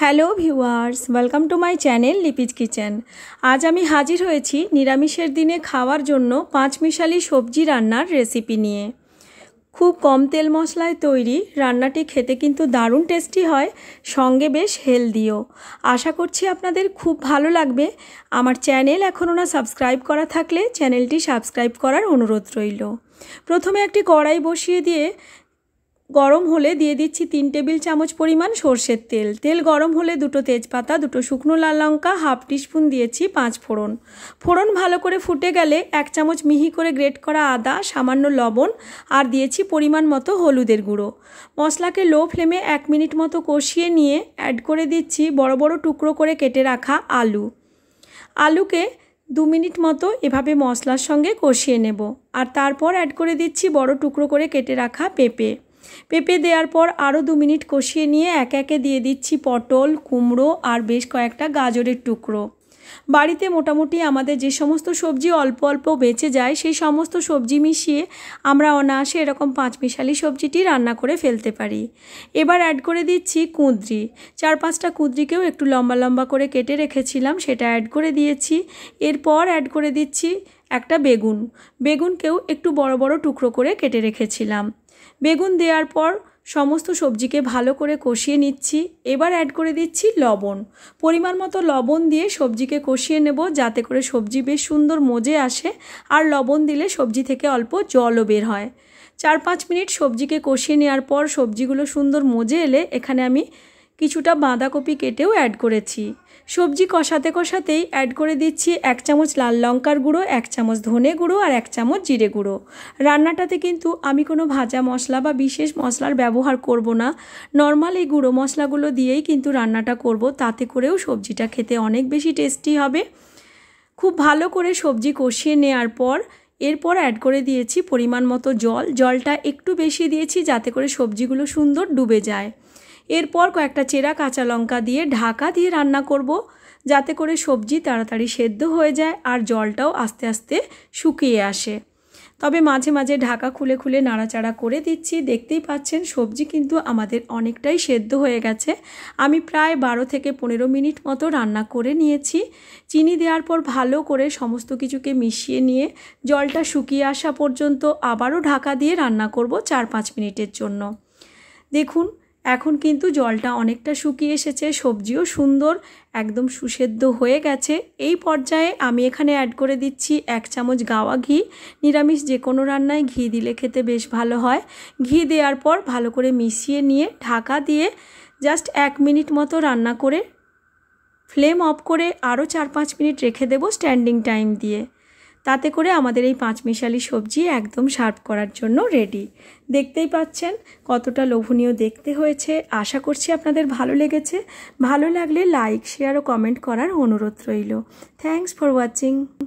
hello viewers welcome to my channel Lipi's kitchen আজ আমি হাজির হয়েছি নিরামিষের দিনে খাওয়ার জন্য পাঁচ মিশালি সবজি রান্নার রেসিপি নিয়ে খুব কম তেল মশলায় তৈরি রান্নাটি খেতে কিন্তু দারুণ টেস্টি হয় সঙ্গে বেশ হেলদিও আশা করছি আপনাদের খুব ভালো লাগবে আমার চ্যানেল এখনও না সাবস্ক্রাইব করা থাকলে চ্যানেলটি সাবস্ক্রাইব করার অনুরোধ রইল প্রথমে একটি কড়াই বসিয়ে দিয়ে গরম হলে দিয়ে দিচ্ছি তিন টেবিল চামচ পরিমাণ সর্ষের তেল তেল গরম হলে দুটো তেজপাতা দুটো শুকনো লাল লঙ্কা হাফ টিস্পুন দিয়েছি পাঁচ ফোড়ন ফোড়ন ভালো করে ফুটে গেলে এক চামচ মিহি করে গ্রেট করা আদা সামান্য লবণ আর দিয়েছি পরিমাণ মতো হলুদের গুঁড়ো মশলাকে লো ফ্লেমে এক মিনিট মতো কষিয়ে নিয়ে অ্যাড করে দিচ্ছি বড় বড় টুকরো করে কেটে রাখা আলু আলুকে দু মিনিট মতো এভাবে মশলার সঙ্গে কষিয়ে নেব আর তারপর অ্যাড করে দিচ্ছি বড় টুকরো করে কেটে রাখা পেঁপে পেঁপে দেওয়ার পর আরও দু মিনিট কষিয়ে নিয়ে এক একে দিয়ে দিচ্ছি পটল কুমড়ো আর বেশ কয়েকটা গাজরের টুকরো বাড়িতে মোটামুটি আমাদের যে সমস্ত সবজি অল্প অল্প বেঁচে যায় সেই সমস্ত সবজি মিশিয়ে আমরা অনায়াসে এরকম পাঁচমিশালি সবজিটি রান্না করে ফেলতে পারি এবার অ্যাড করে দিচ্ছি কুঁদরি চার পাঁচটা কুঁদরিকেও একটু লম্বা লম্বা করে কেটে রেখেছিলাম সেটা অ্যাড করে দিয়েছি এরপর অ্যাড করে দিচ্ছি একটা বেগুন বেগুনকেও একটু বড় বড় টুকরো করে কেটে রেখেছিলাম বেগুন দেওয়ার পর সমস্ত সবজিকে ভালো করে কষিয়ে নিচ্ছি এবার অ্যাড করে দিচ্ছি লবণ পরিমাণ মতো লবণ দিয়ে সবজিকে কষিয়ে নেব যাতে করে সবজি বেশ সুন্দর মজে আসে আর লবণ দিলে সবজি থেকে অল্প জলও বের হয় চার পাঁচ মিনিট সবজিকে কষিয়ে নেওয়ার পর সবজিগুলো সুন্দর মজে এলে এখানে আমি কিছুটা বাঁধাকপি কেটেও অ্যাড করেছি সবজি কষাতে কষাতেই অ্যাড করে দিচ্ছি এক চামচ লাল লঙ্কার গুঁড়ো এক চামচ ধনে গুঁড়ো আর এক চামচ জিরে গুঁড়ো রান্নাটাতে কিন্তু আমি কোনো ভাজা মশলা বা বিশেষ মশলার ব্যবহার করব না নর্মাল এই গুঁড়ো মশলাগুলো দিয়েই কিন্তু রান্নাটা করব তাতে করেও সবজিটা খেতে অনেক বেশি টেস্টি হবে খুব ভালো করে সবজি কষিয়ে নেওয়ার পর এরপর অ্যাড করে দিয়েছি পরিমাণ মতো জল জলটা একটু বেশি দিয়েছি যাতে করে সবজিগুলো সুন্দর ডুবে যায় এরপর কয়েকটা চেরা কাঁচা লঙ্কা দিয়ে ঢাকা দিয়ে রান্না করব যাতে করে সবজি তাড়াতাড়ি সেদ্ধ হয়ে যায় আর জলটাও আস্তে আস্তে শুকিয়ে আসে তবে মাঝে মাঝে ঢাকা খুলে খুলে নাড়াচাড়া করে দিচ্ছি দেখতেই পাচ্ছেন সবজি কিন্তু আমাদের অনেকটাই সেদ্ধ হয়ে গেছে আমি প্রায় বারো থেকে পনেরো মিনিট মতো রান্না করে নিয়েছি চিনি দেওয়ার পর ভালো করে সমস্ত কিছুকে মিশিয়ে নিয়ে জলটা শুকিয়ে আসা পর্যন্ত আবারও ঢাকা দিয়ে রান্না করব চার পাঁচ মিনিটের জন্য দেখুন এখন কিন্তু জলটা অনেকটা শুকিয়ে এসেছে সবজিও সুন্দর একদম সুসেদ্ধ হয়ে গেছে এই পর্যায়ে আমি এখানে অ্যাড করে দিচ্ছি এক চামচ গাওয়া ঘি নিরামিষ যে কোনো রান্নায় ঘি দিলে খেতে বেশ ভালো হয় ঘি দেওয়ার পর ভালো করে মিশিয়ে নিয়ে ঢাকা দিয়ে জাস্ট এক মিনিট মতো রান্না করে ফ্লেম অফ করে আরও চার পাঁচ মিনিট রেখে দেবো স্ট্যান্ডিং টাইম দিয়ে তাতে করে আমাদের এই পাঁচমিশালি সবজি একদম সার্ভ করার জন্য রেডি দেখতেই পাচ্ছেন কতটা লোভনীয় দেখতে হয়েছে আশা করছি আপনাদের ভালো লেগেছে ভালো লাগলে লাইক শেয়ার ও কমেন্ট করার অনুরোধ রইল থ্যাংকস ফর ওয়াচিং